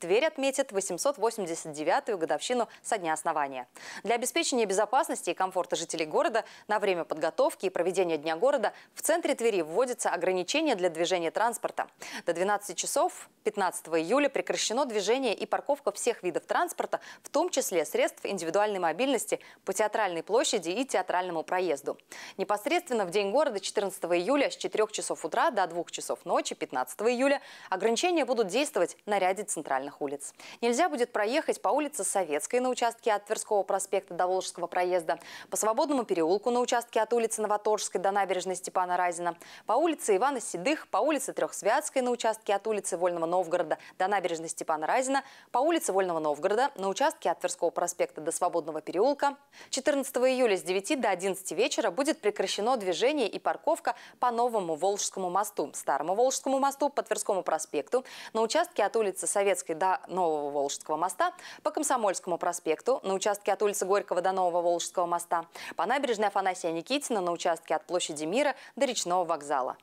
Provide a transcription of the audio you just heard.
Тверь отметит 889-ю годовщину со дня основания. Для обеспечения безопасности и комфорта жителей города на время подготовки и проведения Дня города в центре Твери вводятся ограничения для движения транспорта. До 12 часов 15 июля прекращено движение и парковка всех видов транспорта, в том числе средств индивидуальной мобильности по театральной площади и театральному проезду. Непосредственно в День города 14 июля с 4 часов утра до 2 часов ночи 15 июля ограничения будут действовать на ряде центральных центральных улиц. Нельзя будет проехать по улице Советской на участке от Тверского проспекта до Волжского проезда, по Свободному переулку на участке от улицы Новоторжской до набережной Степана Разина, по улице Ивана Седых, по улице Трехсвятской на участке от улицы Вольного Новгорода до набережной Степана Разина, по улице Вольного Новгорода на участке от Тверского проспекта до Свободного переулка. 14 июля с 9 до 11 вечера будет прекращено движение и парковка по новому Волжскому мосту, Старому Волжскому мосту, по Тверскому проспекту, на участке от улицы Советской до Нового Волжского моста, по Комсомольскому проспекту на участке от улицы Горького до Нового Волжского моста, по набережной Афанасия Никитина на участке от площади Мира до Речного вокзала.